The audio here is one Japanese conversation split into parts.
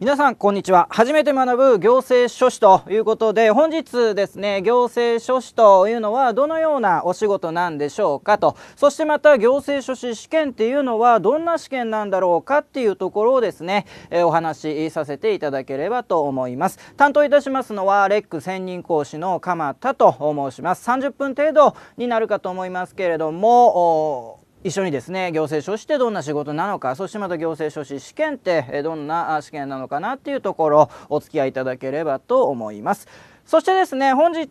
皆さんこんにちは初めて学ぶ行政書士ということで本日ですね行政書士というのはどのようなお仕事なんでしょうかとそしてまた行政書士試験っていうのはどんな試験なんだろうかっていうところをですね、えお話しさせていただければと思います担当いたしますのはレック専任講師の鎌田と申します30分程度になるかと思いますけれども一緒にですね行政書士ってどんな仕事なのかそしてまた行政書士試験ってどんな試験なのかなっていうところお付き合いいただければと思います。そしてですね、本日、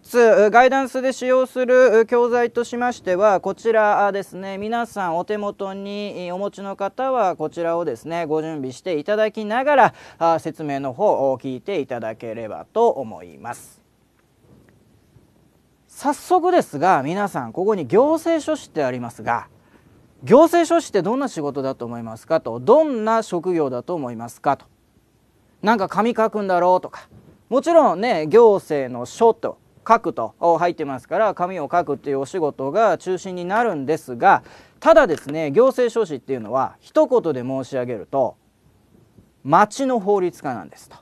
ガイダンスで使用する教材としましては、こちらですね、皆さんお手元にお持ちの方は、こちらをですね、ご準備していただきながら、説明の方を聞いていただければと思います。早速ですが、皆さん、ここに行政書士ってありますが、行政書士ってどんな仕事だと思いますかとどんな職業だと思いますかとなんか紙書くんだろうとかもちろんね行政の書と書くと入ってますから紙を書くっていうお仕事が中心になるんですがただですね行政書士っていうのは一言で申し上げると町の法律家なんですと。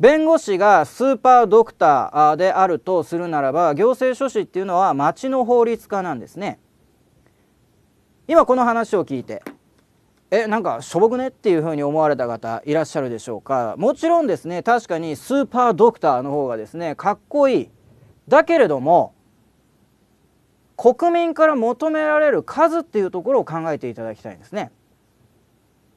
弁護士がスーパードクターであるとするならば行政書士っていうのは町の法律家なんですね。今この話を聞いてえなんかしょぼくねっていうふうに思われた方いらっしゃるでしょうかもちろんですね確かにスーパードクターの方がですねかっこいいだけれども国民から求められる数っていうところを考えていただきたいんですね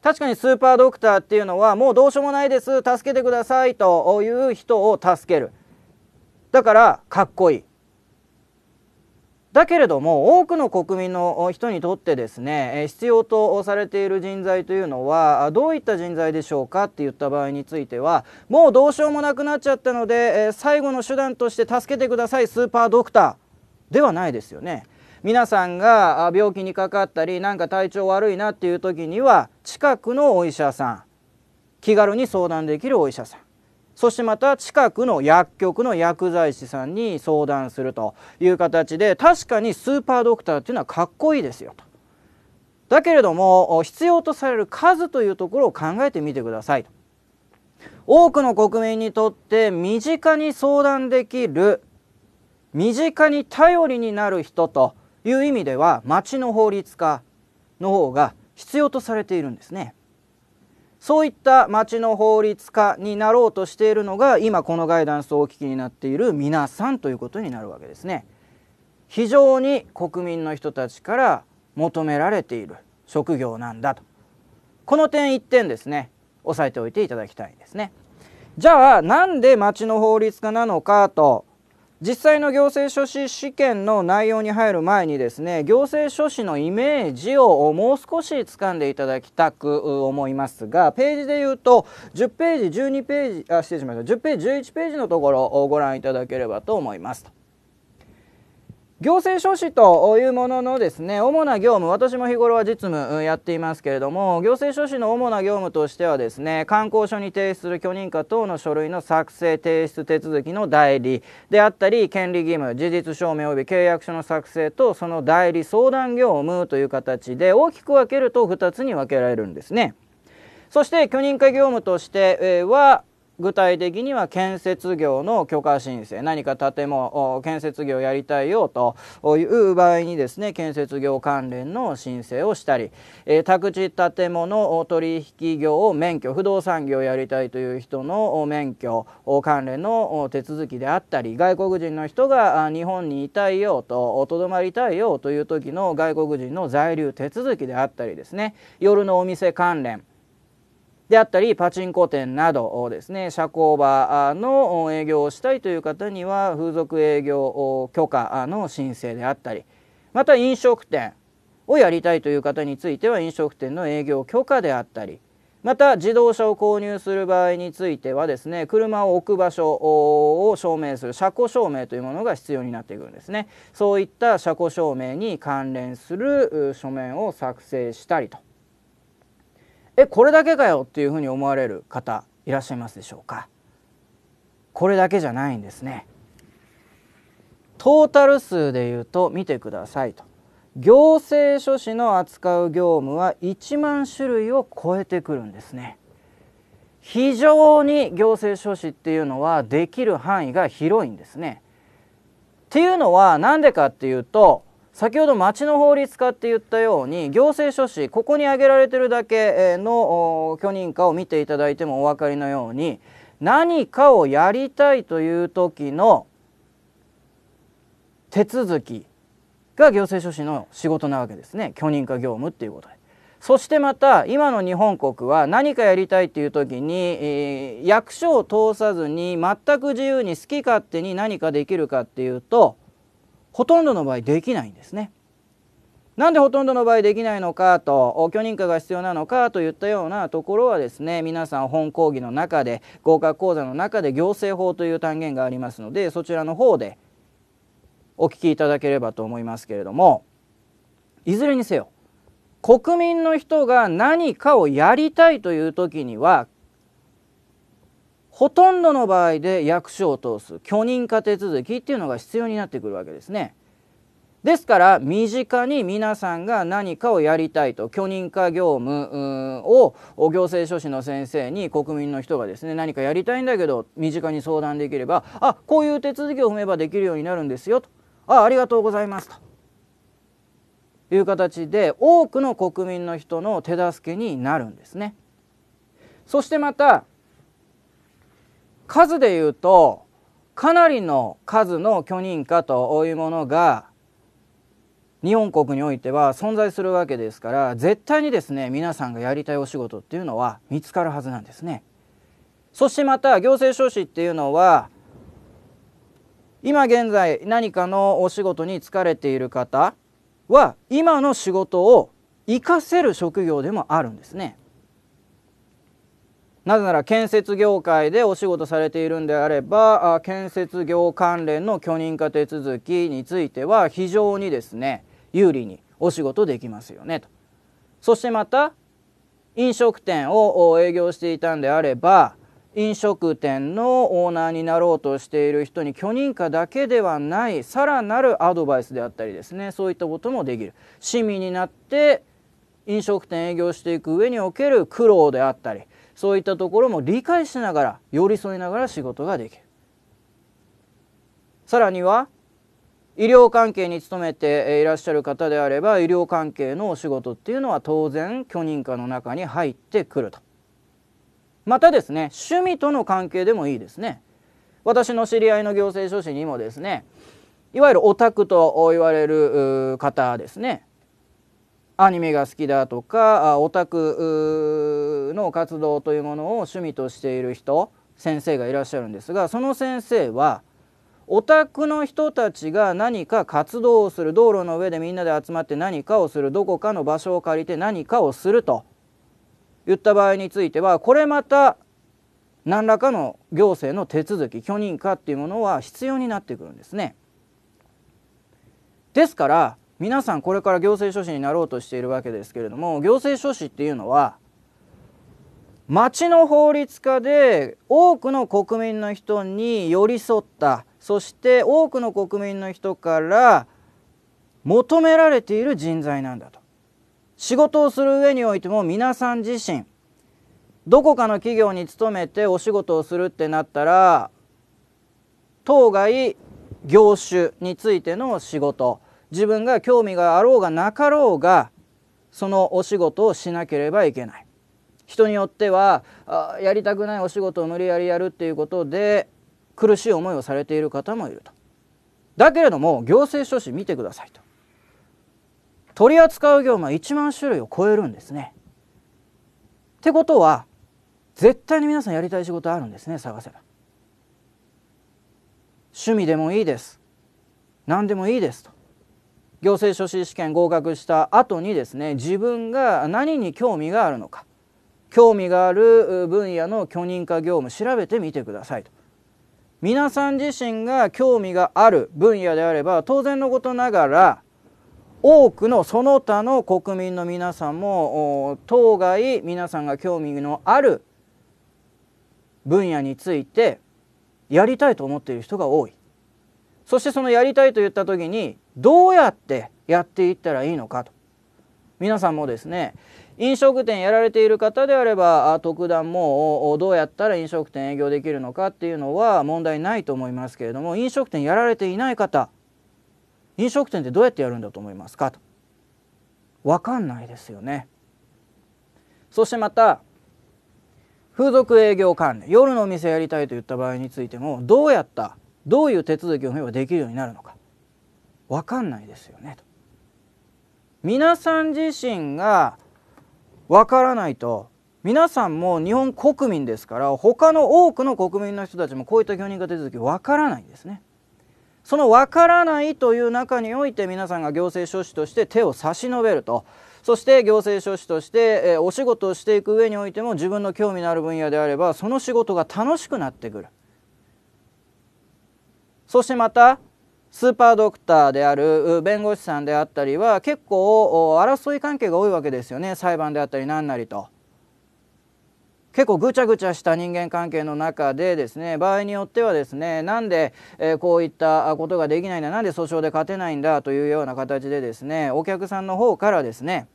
確かにスーパードクターっていうのはもうどうしようもないです助けてくださいという人を助けるだからかっこいいだけれども多くの国民の人にとってですね必要とされている人材というのはどういった人材でしょうかって言った場合についてはもうどうしようもなくなっちゃったので最後の手段として助けてくださいスーパードクターではないですよね。皆さんが病気にかかったりなんか体調悪いなっていう時には近くのお医者さん気軽に相談できるお医者さんそしてまた近くの薬局の薬剤師さんに相談するという形で確かにスーパードクターっていうのはかっこいいですよと。だけれども必要とされる数というところを考えてみてくださいと。多くの国民にとって身近に相談できる身近に頼りになる人という意味では町の法律家の方が必要とされているんですね。そういった町の法律家になろうとしているのが今このガイダンスをお聞きになっている皆さんということになるわけですね。非常に国民の人たちから求められている職業なんだとこの点1点ですね押さえておいていただきたいんですね。じゃあなんで町の法律家なのかと実際の行政書士試験の内容に入る前にですね行政書士のイメージをもう少し掴んでいただきたく思いますがページで言うと10ページ12ページあ失礼しました10ページ11ページのところをご覧いただければと思います。行政書士というもののですね主な業務私も日頃は実務やっていますけれども行政書士の主な業務としてはですね観光所に提出する許認可等の書類の作成提出手続きの代理であったり権利義務事実証明及び契約書の作成とその代理相談業務という形で大きく分けると2つに分けられるんですね。そして許認可業務としては具体的には建設業の許可申請何か建物建設業やりたいよという場合にですね建設業関連の申請をしたり、えー、宅地建物取引業免許不動産業やりたいという人の免許関連の手続きであったり外国人の人が日本にいたいよととどまりたいよという時の外国人の在留手続きであったりですね夜のお店関連であったりパチンコ店などですね社交場の営業をしたいという方には風俗営業許可の申請であったりまた飲食店をやりたいという方については飲食店の営業許可であったりまた自動車を購入する場合についてはですね車を置く場所を証明する車庫証明というものが必要になってくるんですねそういった車庫証明に関連する書面を作成したりとえこれだけかよっていうふうに思われる方いらっしゃいますでしょうかこれだけじゃないんですねトータル数でいうと見てくださいと行政書士の扱う業務は1万種類を超えてくるんですね非常に行政書士っていうのはできる範囲が広いんですねっていうのは何でかっていうと先ほど町の法律家って言ったように行政書士ここに挙げられてるだけの許認可を見ていただいてもお分かりのように何かをやりたいという時の手続きが行政書士の仕事なわけですね許認可業務っていうことで。そしてまた今の日本国は何かやりたいっていう時に、えー、役所を通さずに全く自由に好き勝手に何かできるかっていうとほとんどの場合できないんですね。なんでほとんどの場合できないのかと許認可が必要なのかといったようなところはですね皆さん本講義の中で合格講座の中で行政法という単元がありますのでそちらの方でお聞きいただければと思いますけれどもいずれにせよ国民の人が何かをやりたいという時にはほとんどの場合で役所を通す許認可手続きっていうのが必要になってくるわけですね。ですから身近に皆さんが何かをやりたいと許認可業務を行政書士の先生に国民の人がですね何かやりたいんだけど身近に相談できればあこういう手続きを踏めばできるようになるんですよとあありがとうございますという形で多くの国民の人の手助けになるんですね。そしてまた数でいうとかなりの数の許認可というものが日本国においては存在するわけですから絶対にですね皆さんがやりたいお仕事っていうのは見つかるはずなんですね。そしてまた行政書士っていうのは今現在何かのお仕事に就かれている方は今の仕事を活かせる職業でもあるんですね。なぜなら建設業界でお仕事されているんであれば建設業関連の許認可手続きについては非常にですね有利にお仕事できますよねとそしてまた飲食店を営業していたんであれば飲食店のオーナーになろうとしている人に許認可だけではないさらなるアドバイスであったりですねそういったこともできる市民になって飲食店営業していく上における苦労であったりそういったところも理解しながら寄り添いながら仕事ができるさらには医療関係に勤めていらっしゃる方であれば医療関係のお仕事っていうのは当然許認可の中に入ってくるとまたですね趣味との関係でもいいですね私の知り合いの行政書士にもですねいわゆるオタクと言われる方ですねアニメが好きだとかオタクの活動というものを趣味としている人先生がいらっしゃるんですがその先生はオタクの人たちが何か活動をする道路の上でみんなで集まって何かをするどこかの場所を借りて何かをすると言った場合についてはこれまた何らかの行政の手続き許認可っていうものは必要になってくるんですね。ですから皆さんこれから行政書士になろうとしているわけですけれども行政書士っていうのは町の法律家で多くの国民の人に寄り添ったそして多くの国民の人から求められている人材なんだと仕事をする上においても皆さん自身どこかの企業に勤めてお仕事をするってなったら当該業種についての仕事自分が興味があろうがなかろうがそのお仕事をしなければいけない人によってはあやりたくないお仕事を無理やりやるっていうことで苦しい思いをされている方もいるとだけれども行政書士見てくださいと取り扱う業務は1万種類を超えるんですねってことは絶対に皆さんやりたい仕事あるんですね探せば趣味でもいいです何でもいいですと行政書士試験合格した後にですね自分が何に興味があるのか興味がある分野の許認可業務調べてみてくださいと皆さん自身が興味がある分野であれば当然のことながら多くのその他の国民の皆さんも当該皆さんが興味のある分野についてやりたいと思っている人が多いそしてそのやりたいと言った時にどうやってやっていったらいいのかと皆さんもですね飲食店やられている方であれば特段もどうやったら飲食店営業できるのかっていうのは問題ないと思いますけれども飲食店やられていない方飲食店ってどうやってやるんだと思いますかと分かんないですよね。そしてまた風俗営業関連夜のお店やりたいといった場合についてもどうやったどういう手続きを踏めばできるようになるのか分かんないですよねと。皆さん自身が分からないと皆さんも日本国民ですから他の多くの国民の人たちもこういった行人化手続き分からないんですね。その分からないという中において皆さんが行政書士として手を差し伸べるとそして行政書士としてお仕事をしていく上においても自分の興味のある分野であればその仕事が楽しくなってくるそしてまたスーパードクターである弁護士さんであったりは結構争い関係が多いわけですよね裁判であったり何なりと。結構ぐちゃぐちゃした人間関係の中でですね場合によってはですねなんで、えこういったことができないんだなんで訴訟で勝てないんだというような形でですねお客さんの方からですね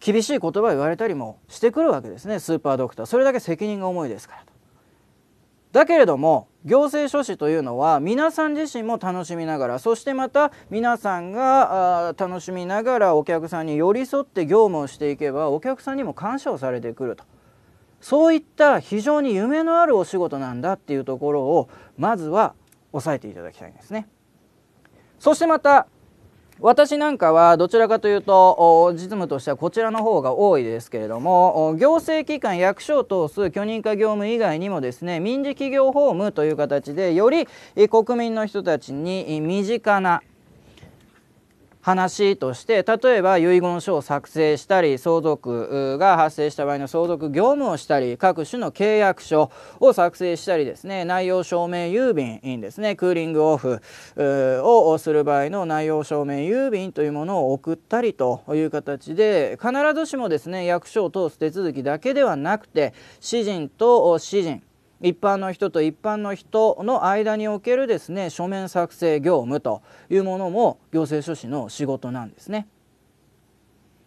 厳しい言葉を言われたりもしてくるわけですねスーパードクターそれだけ責任が重いですからと。だけれども行政書士というのは皆さん自身も楽しみながらそしてまた皆さんが楽しみながらお客さんに寄り添って業務をしていけばお客さんにも感謝をされてくるとそういった非常に夢のあるお仕事なんだっていうところをまずは押さえていただきたいんですね。そしてまた私なんかはどちらかというと実務としてはこちらの方が多いですけれども行政機関役所を通す許認可業務以外にもですね民事企業法務という形でより国民の人たちに身近な話として例えば遺言書を作成したり相続が発生した場合の相続業務をしたり各種の契約書を作成したりですね内容証明郵便ですねクーリングオフをする場合の内容証明郵便というものを送ったりという形で必ずしもですね役所を通す手続きだけではなくて詩人と詩人一般の人と一般の人の間におけるですね書面作成業務というものも行政書士の仕事なんですね。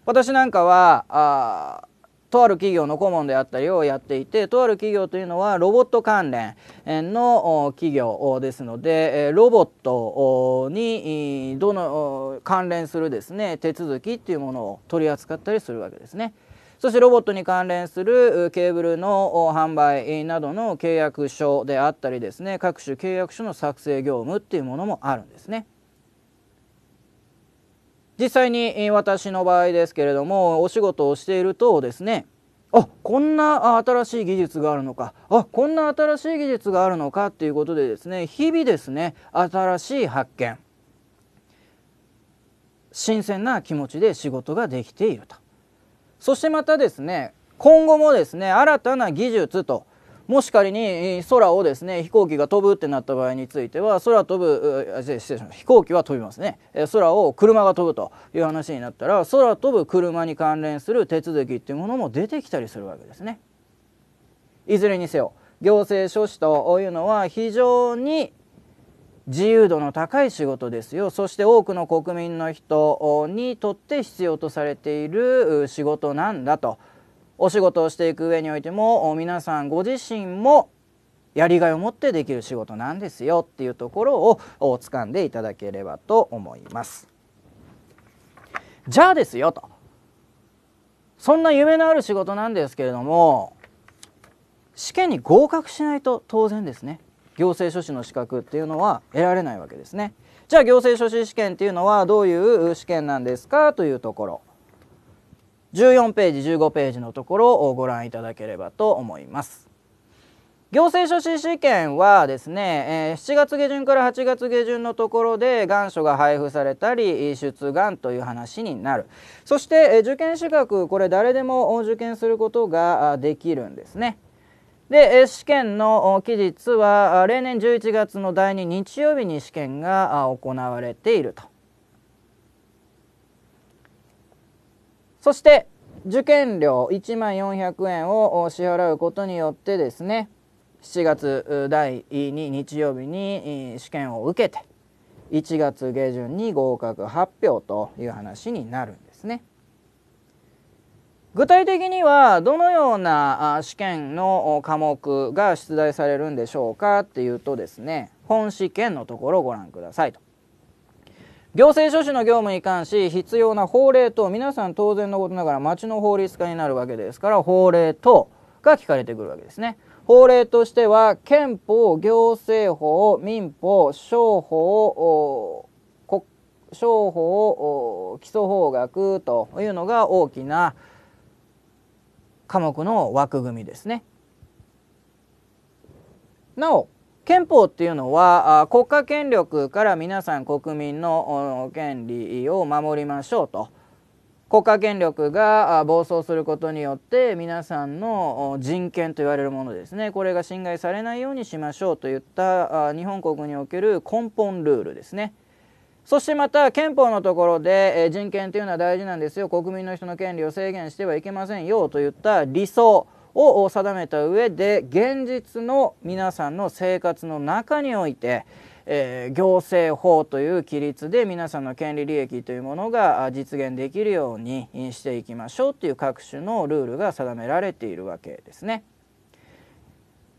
私なんかはあとある企業の顧問であったりをやっていてとある企業というのはロボット関連の企業ですのでロボットにどの関連するですね手続きっていうものを取り扱ったりするわけですね。そしてロボットに関連するケーブルの販売などの契約書であったりですね各種契約書の作成業務っていうものもあるんですね。実際に私の場合ですけれどもお仕事をしているとですねあこんな新しい技術があるのかあこんな新しい技術があるのかっていうことでですね日々ですね新しい発見新鮮な気持ちで仕事ができているとそしてまたですね今後もですね新たな技術ともし仮に空をですね飛行機が飛ぶってなった場合については空飛ぶ飛行機は飛びますね空を車が飛ぶという話になったら空飛ぶ車に関連する手続きっていうものも出てきたりするわけですね。いずれにせよ行政書士というのは非常に自由度の高い仕事ですよそして多くの国民の人にとって必要とされている仕事なんだとお仕事をしていく上においても皆さんご自身もやりがいを持ってできる仕事なんですよっていうところを掴んでいただければと思います。じゃあですよとそんな夢のある仕事なんですけれども試験に合格しないと当然ですね行政書士の資格っていうのは得られないわけですね。じゃあ行政書士試験っていうのはどういう試験なんですかというところ14ページ15ページのところをご覧いただければと思います。行政書士試験はですね、え7月下旬から8月下旬のところで願書が配布されたり出願という話になるそして、え受験資格これ誰でも受験することができるんですね。で試験の期日は例年11月の第2日曜日に試験が行われているとそして受験料1万400円を支払うことによってですね7月第2日曜日に試験を受けて1月下旬に合格発表という話になるんですね。具体的にはどのような試験の科目が出題されるんでしょうかっていうとですね本試験のところをご覧くださいと。行政書士の業務に関し必要な法令等皆さん当然のことながら町の法律家になるわけですから法令等が聞かれてくるわけですね。法令としては憲法行政法民法商法商法基礎法学というのが大きな科目の枠組みですね。なお憲法っていうのは国家権力から皆さん国民の権利を守りましょうと国家権力が暴走することによって皆さんの人権と言われるものですねこれが侵害されないようにしましょうといった日本国における根本ルールですね。そしてまた憲法のところで、え人権というのは大事なんですよ国民の人の権利を制限してはいけませんよといった理想を定めた上で現実の皆さんの生活の中において、えー、行政法という規律で皆さんの権利利益というものが実現できるようにしていきましょうという各種のルールが定められているわけですね。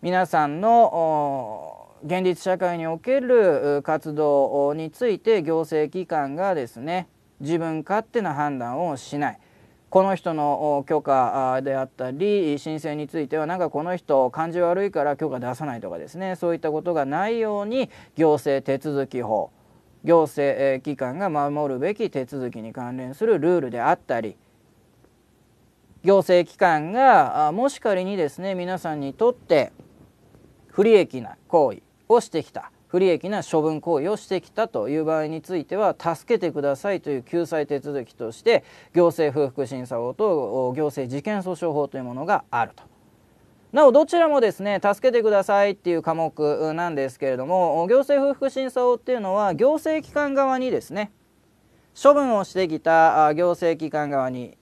皆さんの現実社会における活動について行政機関がですね自分勝手な判断をしないこの人の許可であったり申請についてはなんかこの人感じ悪いから許可出さないとかですねそういったことがないように行政手続き法行政機関が守るべき手続きに関連するルールであったり行政機関がもし仮にですね皆さんにとって不利益な行為をしてきた不利益な処分行為をしてきたという場合については助けてくださいという救済手続きとして行政不服審査法と行政事件訴訟法というものがあると。なおどちらもですね助けてくださいっていう科目なんですけれども行政不服審査法っていうのは行政機関側にですね処分をしてきた行政機関側に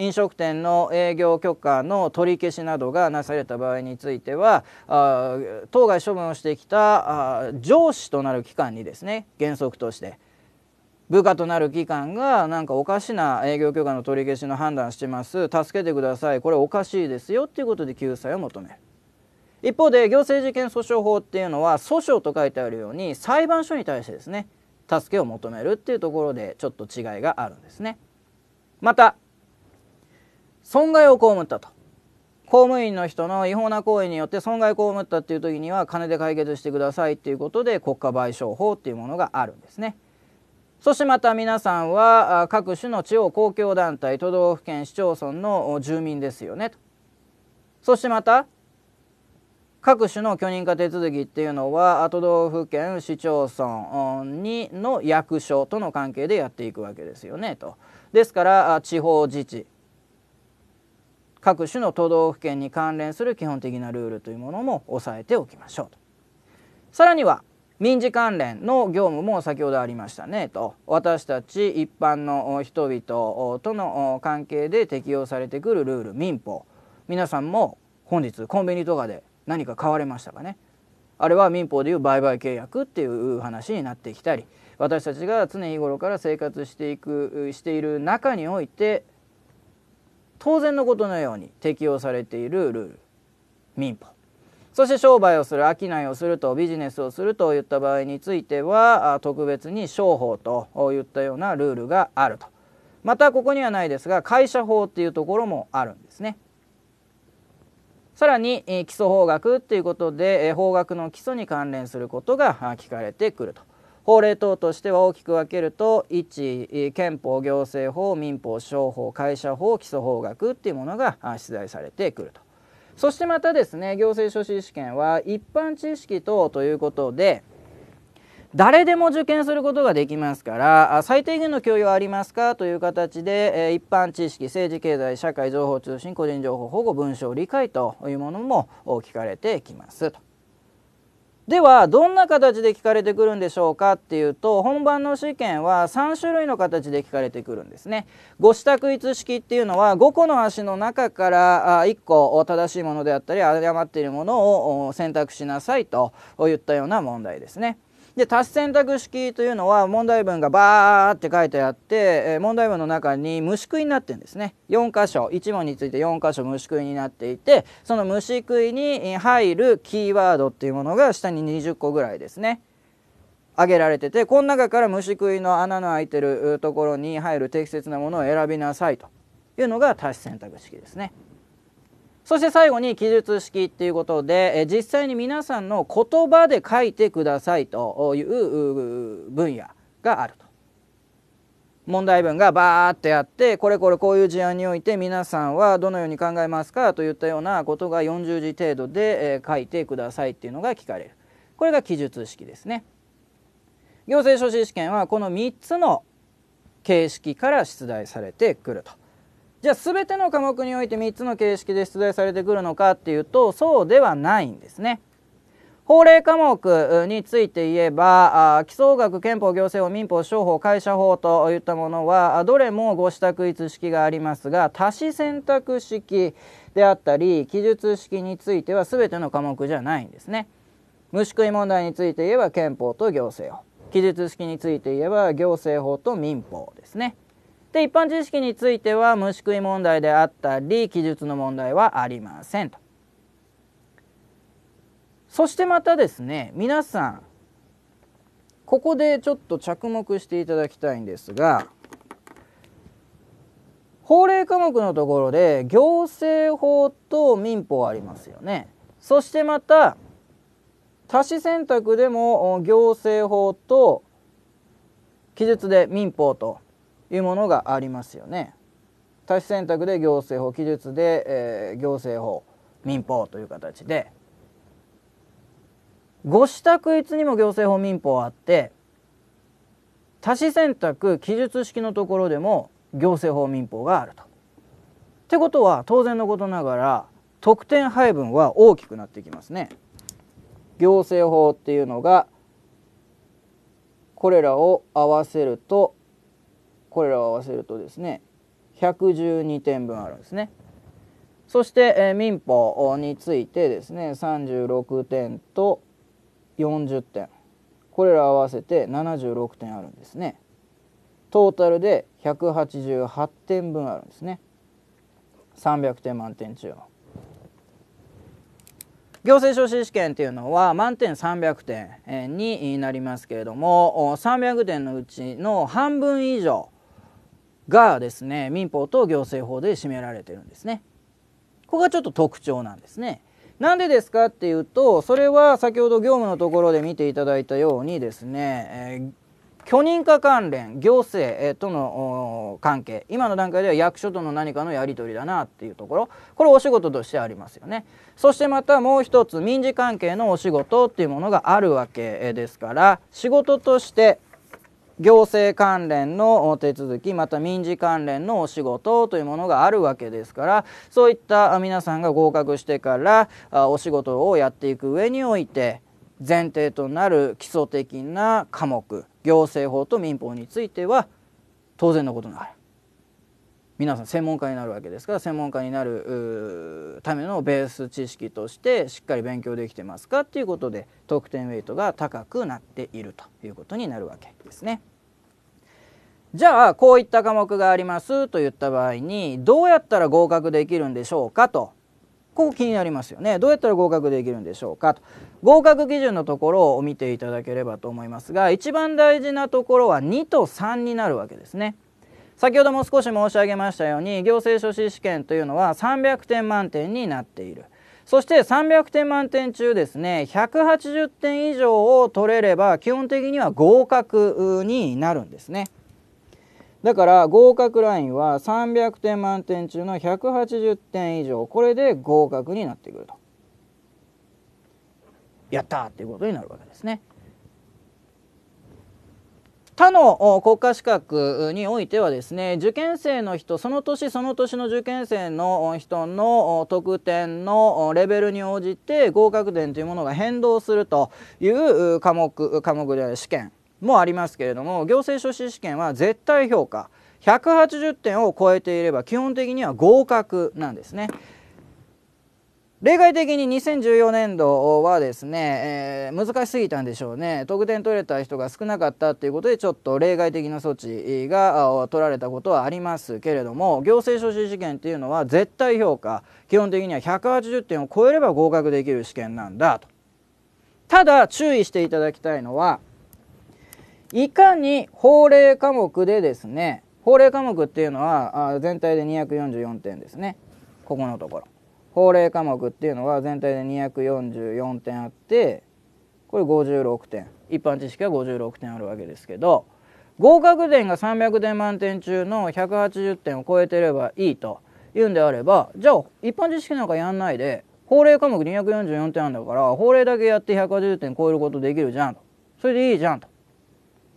飲食店の営業許可の取り消しなどがなされた場合についてはあ当該処分をしてきたあ上司となる機関にですね原則として部下となる機関がなんかおかしな営業許可の取り消しの判断してます助けてくださいこれおかしいですよっていうことで救済を求める。一方で行政事件訴訟法っていうのは訴訟と書いてあるように裁判所に対してですね助けを求めるっていうところでちょっと違いがあるんですね。また損害を被ったと公務員の人の違法な行為によって損害を被ったっていう時には金で解決してくださいっていうことで国家賠償法っていうものがあるんですね。そしてまた皆さんは各種の地方公共団体都道府県市町村の住民ですよねと。そしてまた各種の許認可手続きっていうのは都道府県市町村にの役所との関係でやっていくわけですよねと。ですから地方自治各種の都道府県に関連する基本的なルールというものも押さえておきましょうと。さらには民事関連の業務も先ほどありましたねと私たち一般の人々との関係で適用されてくるルール民法皆さんも本日コンビニとかで何か買われましたかねあれは民法でいう売買契約っていう話になってきたり私たちが常日頃から生活していくしている中において当然のことのように適用されているルール民法そして商売をする商いをするとビジネスをするといった場合については特別に商法といったようなルールがあるとまたここにはないですが会社法っていうところもあるんですね。さらに基礎法学っていうことで法学の基礎に関連することが聞かれてくると。法令等としては大きく分けると1憲法行政法民法商法会社法基礎法学っていうものが出題されてくると。そしてまたですね行政書士試験は一般知識等ということで誰でも受験することができますから最低限の教養ありますかという形で一般知識政治経済社会情報通信個人情報保護文章理解というものも聞かれてきますと。ではどんな形で聞かれてくるんでしょうかっていうと本番の試験は3種類の形で聞かれてくるんですね。ご支度一式っていうのは5個の足の中から1個正しいものであったり誤っているものを選択しなさいといったような問題ですね。で多選択式というのは問題文がバーって書いてあって、え問題文の中に虫食いになってるんですね4箇所1問について4箇所虫食いになっていてその虫食いに入るキーワードっていうものが下に20個ぐらいですね挙げられててこの中から虫食いの穴の開いてるところに入る適切なものを選びなさいというのが多し選択式ですね。そして最後に記述式っていうことで、え実際に皆さんの言葉で書いてくださいという分野があると。問題文がバーってあってこれこれこういう事案において皆さんはどのように考えますかといったようなことが40字程度で、え書いてくださいっていうのが聞かれるこれが記述式ですね。行政書士試験はこの3つの形式から出題されてくると。じゃあ全ての科目において3つの形式で出題されてくるのかっていうとそうではないんですね。法令科目について言えば基礎学憲法行政法民法商法会社法といったものはどれもご支度一式がありますが多し選択式であったり記述式については全ての科目じゃないんですね。虫食い問題について言えば憲法と行政法記述式について言えば行政法と民法ですね。で一般知識については虫食い問題であったり記述の問題はありませんと。そしてまたですね皆さんここでちょっと着目していただきたいんですが法令科目のところで行政法と民法ありますよね。そしてまた多子選択でも行政法と記述で民法というものがありますよね。多種選択で行政法記述で、えー、行政法民法という形でご支度一にも行政法民法あって多種選択記述式のところでも行政法民法があると。ってことは当然のことながら特典配分は大きくなってきますね。行政法っていうのがこれらを合わせるとこれらを合わせるとですね112点分あるんですね。そして、えー、民法についてですね36点と40点これら合わせて76点あるんですね。トータルで188点分あるんですね。300点満点中の。行政書士試験っていうのは満点300点になりますけれども300点のうちの半分以上がですね民法と行政法で占められてるんですね。ここがちょっと特徴なんですね。なんでですかっていうとそれは先ほど業務のところで見ていただいたようにですね、えー、許認可関連行政、との関係今の段階では役所との何かのやり取りだなっていうところこれお仕事としてありますよねそしてまたもう一つ民事関係のお仕事っていうものがあるわけですから仕事として行政関連の手続きまた民事関連のお仕事というものがあるわけですからそういった皆さんが合格してからお仕事をやっていく上において前提となる基礎的な科目行政法と民法については当然のことになる。皆さん専門家になるわけですから専門家になるためのベース知識としてしっかり勉強できてますかっていうことで得点ウェイトが高くなっているということになるわけですね。じゃあこういった科目がありますと言った場合にどうやったら合格できるんでしょうかとこう気になりますよねどうやったら合格できるんでしょうかと合格基準のところを見ていただければと思いますが一番大事なところは2と3になるわけですね。先ほども少し申し上げましたように行政書士試験というのは300点満点になっている。そして300点満点中ですね180点以上を取れれば基本的には合格になるんですね。だから合格ラインは300点満点中の180点以上これで合格になってくると。やったっていうことになるわけですね。他の国家資格においてはですね受験生の人その年その年の受験生の人の得点のレベルに応じて合格点というものが変動するという科目科目で試験もありますけれども行政書士試験は絶対評価180点を超えていれば基本的には合格なんですね。例外的に2014年度はですね、えー、難しすぎたんでしょうね得点取れた人が少なかったということでちょっと例外的な措置が取られたことはありますけれども行政書士試験っていうのは絶対評価基本的には180点を超えれば合格できる試験なんだとただ注意していただきたいのはいかに法令科目でですね法令科目っていうのは全体で244点ですねここのところ。法令科目っていうのは全体で244点あってこれ56点一般知識は56点あるわけですけど合格点が300点満点中の180点を超えてればいいというんであればじゃあ一般知識なんかやんないで法令科目244点あるんだから法令だけやって180点超えることできるじゃんとそれでいいじゃんと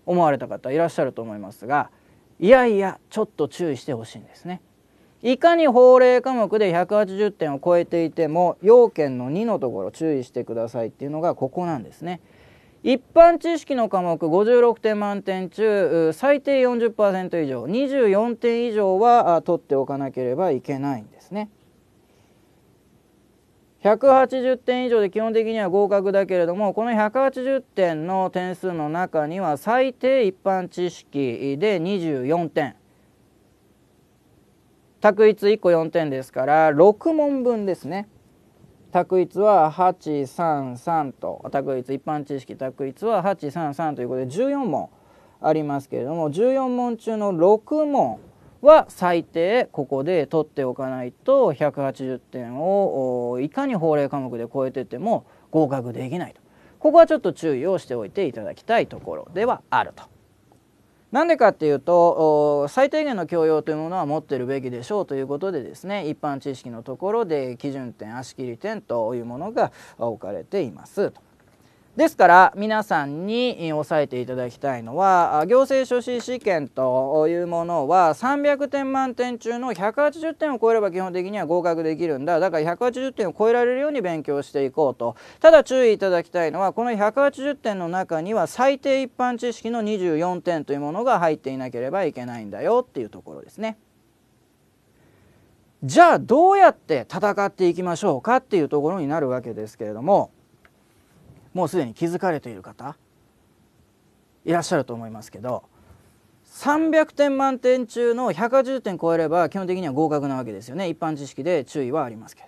思われた方いらっしゃると思いますがいやいやちょっと注意してほしいんですね。いかに法令科目で180点を超えていても要件の2のところ注意してくださいっていうのがここなんですね。一般知識の科目56点満点中最低40%以上24点以上は取っておかなければいけないんですね。180点以上で基本的には合格だけれどもこの180点の点数の中には最低一般知識で24点択一1個4点ですから6問分ですね。択一は833と択一一般知識択一は833ということで14問ありますけれども14問中の6問は最低ここで取っておかないと180点をいかに法令科目で超えてても合格できないとここはちょっと注意をしておいていただきたいところではあると。なんでかっていうと最低限の教養というものは持ってるべきでしょうということでですね一般知識のところで基準点足切り点というものが置かれていますと。ですから皆さんに押さえていただきたいのは行政書士試験というものは300点満点中の180点を超えれば基本的には合格できるんだだから180点を超えられるように勉強していこうとただ注意いただきたいのはこの180点の中には最低一般知識の24点というものが入っていなければいけないんだよっていうところですね。じゃあどうやって戦っていきましょうかっていうところになるわけですけれども。もうすでに気づかれている方いらっしゃると思いますけど300点満点中の180点超えれば基本的には合格なわけですよね一般知識で注意はありますけど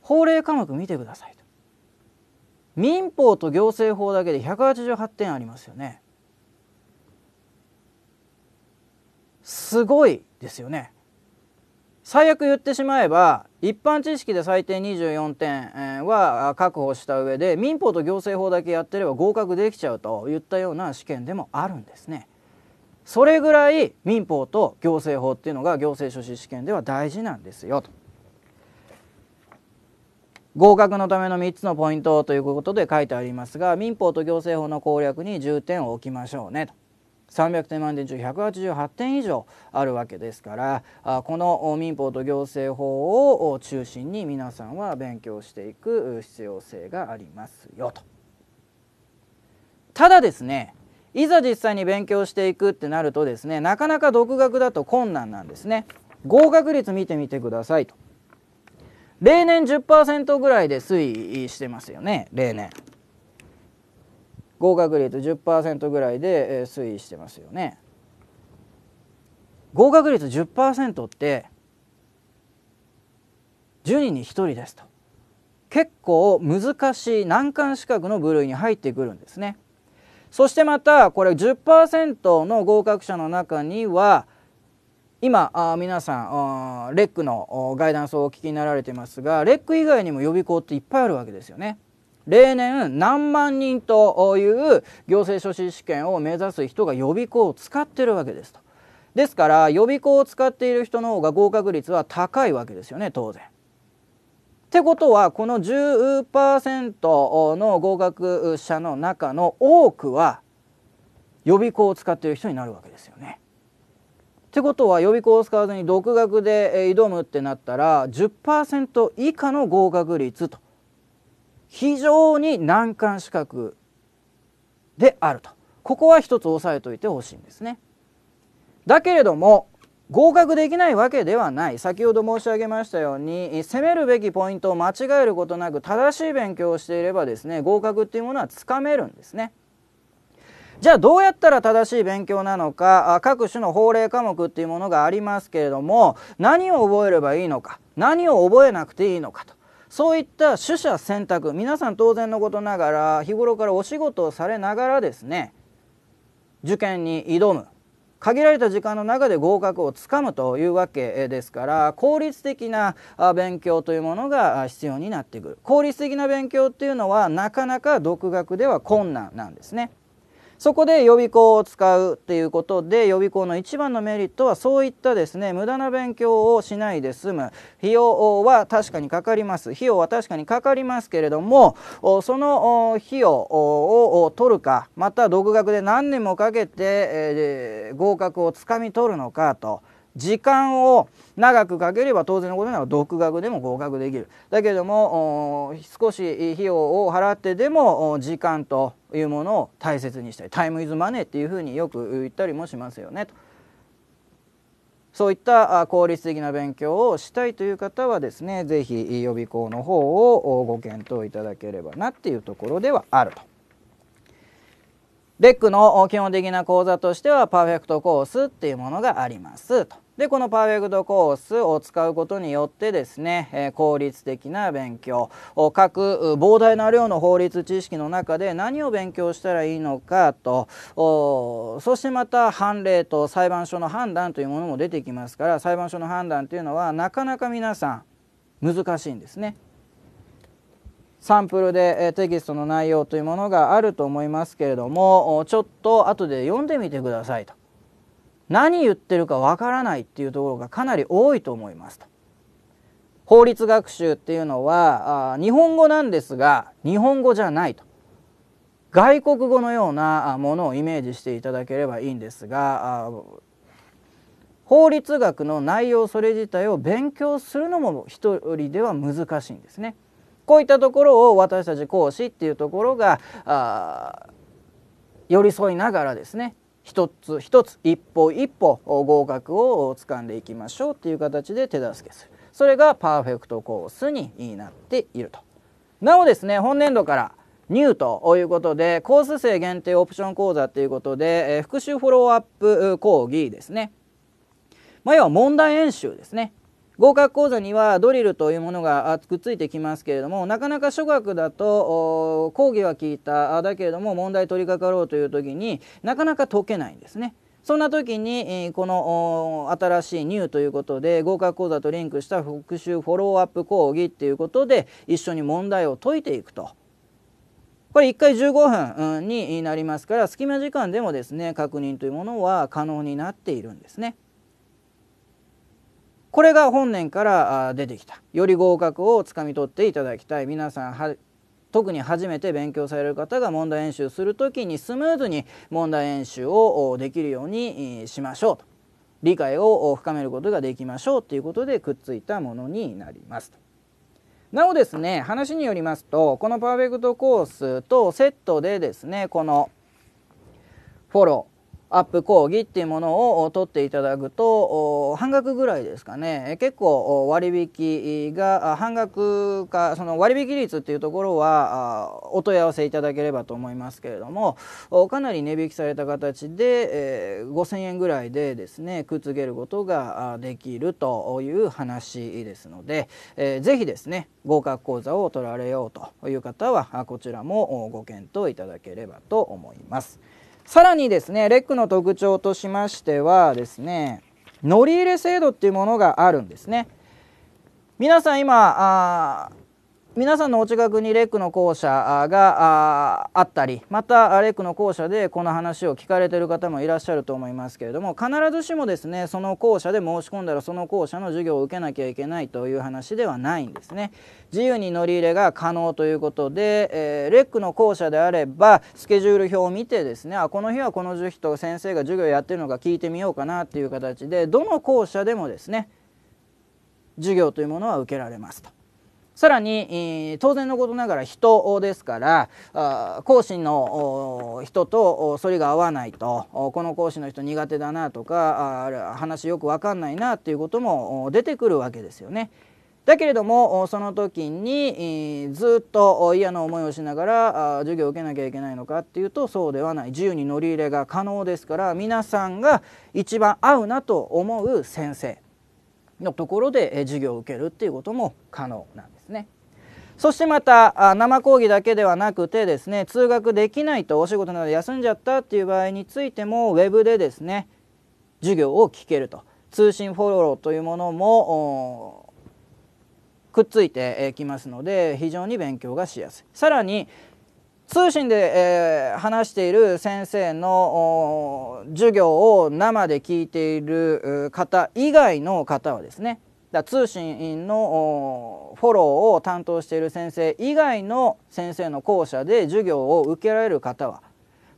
法令科目見てくださいと民法と行政法だけで188点ありますよねすごいですよね最悪言ってしまえば一般知識で最低24点は確保した上で民法と行政法だけやってれば合格できちゃうといったような試験でもあるんですね。それぐらい民法と行政法っていうのが行政書士試験では大事なんですよと。合格のための3つのポイントということで書いてありますが民法と行政法の攻略に重点を置きましょうねと。300点満点中188点以上あるわけですからこの民法と行政法を中心に皆さんは勉強していく必要性がありますよと。ただですねいざ実際に勉強していくってなるとですねなかなか独学だと困難なんですね。合格率見てみてくださいと。例年10%ぐらいで推移してますよね例年。合格率10%ぐらいで推移してますよね。合格率10%って10人に1人ですと結構難しい難関資格の部類に入ってくるんですね。そしてまたこれ10%の合格者の中には今あ皆さんレックのガイダンスをお聞きになられてますがレック以外にも予備校っていっぱいあるわけですよね。例年何万人という行政書士試験を目指す人が予備校を使ってるわけですと。ですから予備校を使っている人の方が合格率は高いわけですよね当然。ってことはこの10%の合格者の中の多くは予備校を使っている人になるわけですよね。ってことは予備校を使わずに独学で挑むってなったら10%以下の合格率と非常に難関資格であるとここは一つ押さえておいてほしいんですね。だけれども合格できないわけではない先ほど申し上げましたように攻めるべきポイントを間違えることなく正しい勉強をしていればですね合格っていうものはつかめるんですね。じゃあどうやったら正しい勉強なのか各種の法令科目っていうものがありますけれども何を覚えればいいのか何を覚えなくていいのかとそういった取捨選択皆さん当然のことながら日頃からお仕事をされながらですね受験に挑む限られた時間の中で合格をつかむというわけですから効率的な勉強というものが必要になってくる効率的な勉強っていうのはなかなか独学では困難なんですね。そこで予備校を使うっていうことで予備校の一番のメリットはそういったですね無駄な勉強をしないで済む費用は確かにかかります費用は確かにかかりますけれどもその費用を取るかまた独学で何年もかけて、え合格をつかみ取るのかと。時間を長くかければ当然のことなら独学でも合格できるだけれども少し費用を払ってでも時間というものを大切にしたいタイムイズマネーっていうふうによく言ったりもしますよねとそういった効率的な勉強をしたいという方はですね是非予備校の方をご検討いただければなっていうところではあると。レックの基本的な講座としてはパーフェクトコースっていうものがありますと。でこのパーフェクトコースを使うことによってですね、え効率的な勉強各膨大な量の法律知識の中で何を勉強したらいいのかとそしてまた判例と裁判所の判断というものも出てきますから裁判所の判断というのはなかなか皆さん難しいんですね。サンプルでテキストの内容というものがあると思いますけれどもちょっと後で読んでみてくださいと。何言ってるかわからないっていうところがかなり多いと思いますと。法律学習っていうのはあ日本語なんですが日本語じゃないと。外国語のようなものをイメージしていただければいいんですが法律学の内容それ自体を勉強するのも一人では難しいんですね。こういったところを私たち講師っていうところが寄り添いながらですね一つ一つ一歩一歩合格をつかんでいきましょうっていう形で手助けするそれがパーフェクトコースになっているとなおですね本年度から入ということでコース生限定オプション講座ということで、え復習フォローアップ講義ですね、まあ、要は問題演習ですね合格講座にはドリルというものがくっついてきますけれどもなかなか初学だと講義は聞いただけれども問題取り掛かろうという時になかなか解けないんですね。そんな時にこの新しいニューということで合格講座とリンクした復習フォローアップ講義っていうことで一緒に問題を解いていくと。これ1回15分になりますから隙間時間でもですね確認というものは可能になっているんですね。これが本年から出てきたより合格をつかみ取っていただきたい皆さん特に初めて勉強される方が問題演習する時にスムーズに問題演習をできるようにしましょうと理解を深めることができましょうということでくっついたものになります。なおですね話によりますとこのパーフェクトコースとセットでですねこのフォローアップ講義っていうものを取っていただくと半額ぐらいですかね結構割引が半額かその割引率っていうところはお問い合わせいただければと思いますけれどもかなり値引きされた形で、え5,000円ぐらいでですねくっつけることができるという話ですので、えー、ぜひですね合格講座を取られようという方はこちらもご検討いただければと思います。さらにですねレックの特徴としましてはですね乗り入れ制度っていうものがあるんですね皆さん今あ皆さんのお近くにレックの校舎があったりまたレックの校舎でこの話を聞かれてる方もいらっしゃると思いますけれども必ずしもですねその校舎で申し込んだらその校舎の授業を受けなきゃいけないという話ではないんですね。自由に乗り入れが可能ということで、えー、レックの校舎であればスケジュール表を見てですねあこの日はこの人先生が授業やってるのか聞いてみようかなという形でどの校舎でもですね授業というものは受けられますと。さらに、当然のことながら人ですから講師の人と反りが合わないとこの講師の人苦手だなとか話よく分かんないなっていうことも出てくるわけですよね。だけれどもその時にずっと嫌な思いをしながら授業を受けなきゃいけないのかっていうとそうではない自由に乗り入れが可能ですから皆さんが一番合うなと思う先生のところで授業を受けるっていうことも可能なんです。そしてまた生講義だけではなくてですね通学できないとお仕事などで休んじゃったっていう場合についてもウェブでですね授業を聞けると通信フォローというものもくっついてきますので非常に勉強がしやすい。さらに通信で、えー、話している先生の授業を生で聞いている方以外の方はですねだ通信のフォローを担当している先生以外の先生の校舎で授業を受けられる方は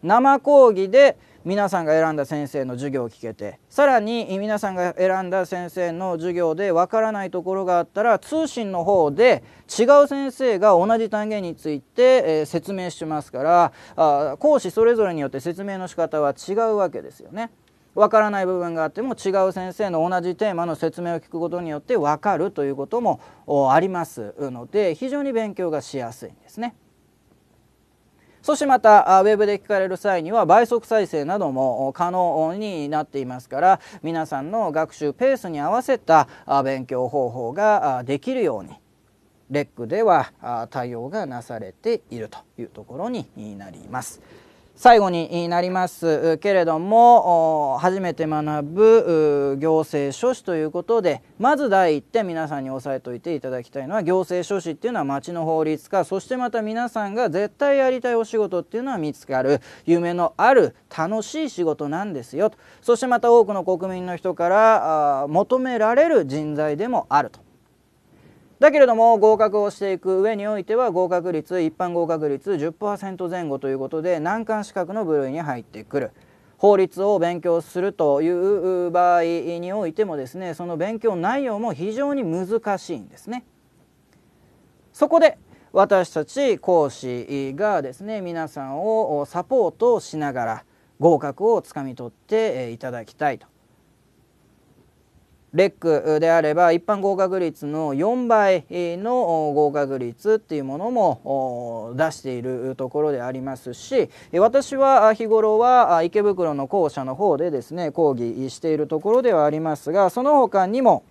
生講義で皆さんが選んだ先生の授業を聞けてさらに皆さんが選んだ先生の授業でわからないところがあったら通信の方で違う先生が同じ単元について、え説明しますからあ講師それぞれによって説明の仕方は違うわけですよね。わからない部分があっても違う先生の同じテーマの説明を聞くことによってわかるということもありますので非常に勉強がしやすいんですね。そしてまたウェブで聞かれる際には倍速再生なども可能になっていますから皆さんの学習ペースに合わせた勉強方法ができるようにレックでは対応がなされているというところになります。最後になりますけれども初めて学ぶ行政書士ということでまず第一点皆さんに押さえておいていただきたいのは行政書士っていうのは町の法律家そしてまた皆さんが絶対やりたいお仕事っていうのは見つかる夢のある楽しい仕事なんですよとそしてまた多くの国民の人から求められる人材でもあると。だけれども合格をしていく上においては合格率一般合格率10%前後ということで難関資格の部類に入ってくる。法律を勉強するという場合においてもですねその勉強内容も非常に難しいんですね。そこで私たち講師がですね皆さんをサポートしながら合格をつかみ取っていただきたいとレックであれば一般合格率の4倍の合格率っていうものも出しているところでありますし私は日頃は池袋の校舎の方でですね講義しているところではありますがその他にも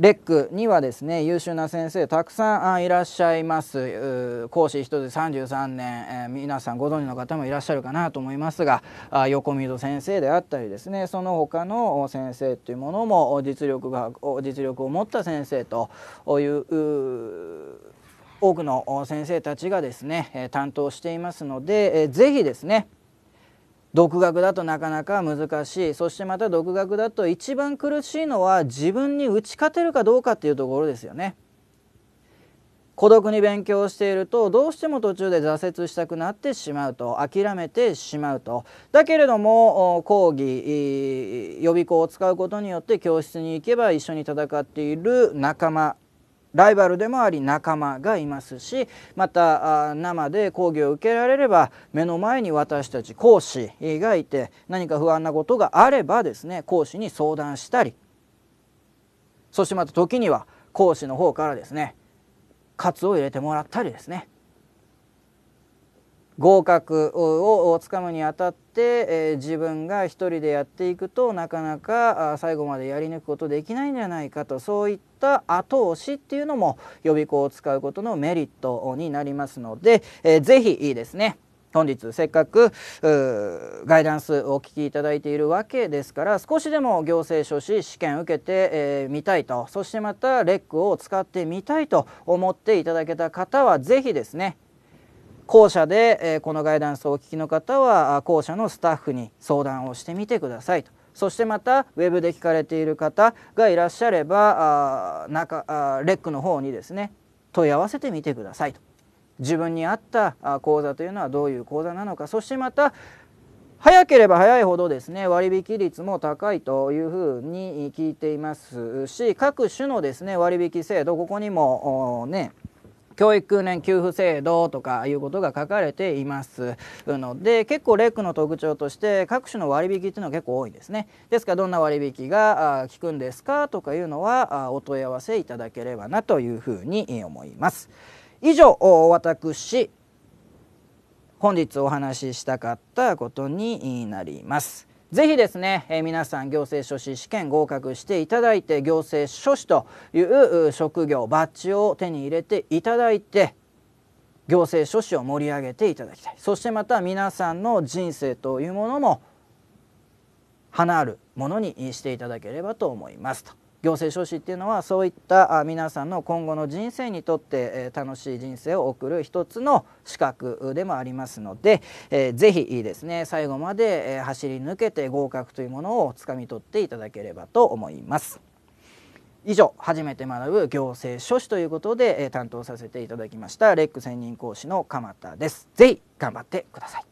レックにはですね優秀な先生たくさんいらっしゃいます講師一で33年、えー、皆さんご存知の方もいらっしゃるかなと思いますがあ横溝先生であったりですねその他の先生というものも実力が実力を持った先生という多くの先生たちがですね担当していますので是非ですね独学だとなかなか難しいそしてまた独学だと一番苦しいのは自分に打ち勝てるかどうかっていうところですよね。孤独に勉強しているとどうしても途中で挫折したくなってしまうと諦めてしまうとだけれども講義予備校を使うことによって教室に行けば一緒に戦っている仲間ライバルでもあり仲間がいますしまた生で講義を受けられれば目の前に私たち講師がいて何か不安なことがあればですね講師に相談したりそしてまた時には講師の方からですね喝を入れてもらったりですね合格をつかむにあたって、えー、自分が一人でやっていくとなかなか最後までやり抜くことできないんじゃないかとそういった後押しっていうのも予備校を使うことのメリットになりますので、えー、ぜひいいですね本日せっかくガイダンスお聞きいただいているわけですから少しでも行政書士試験受けてみ、えー、たいとそしてまたレックを使ってみたいと思っていただけた方は是非ですね後者で、えこのガイダンスをお聞きの方は後者のスタッフに相談をしてみてくださいと。そしてまたウェブで聞かれている方がいらっしゃればあ中あレックの方にですね問い合わせてみてくださいと自分に合った講座というのはどういう講座なのかそしてまた早ければ早いほどですね割引率も高いというふうに聞いていますし各種のですね割引制度ここにもね教育年給付制度とかいうことが書かれていますので結構レックの特徴として各種の割引っていうのは結構多いですねですからどんな割引が効くんですかとかいうのはお問い合わせいただければなというふうに思います以上私本日お話ししたかったことになりますぜひですね、えー、皆さん行政書士試験合格していただいて行政書士という職業バッジを手に入れていただいて行政書士を盛り上げていただきたいそしてまた皆さんの人生というものも花あるものにしていただければと思いますと行政書士っていうのはそういった皆さんの今後の人生にとって楽しい人生を送る一つの資格でもありますので是非ですね最後まで走り抜けて合格というものをつかみ取っていただければと思います。以上初めて学ぶ行政書士ということで担当させていただきましたレック専任講師の鎌田です。是非頑張ってください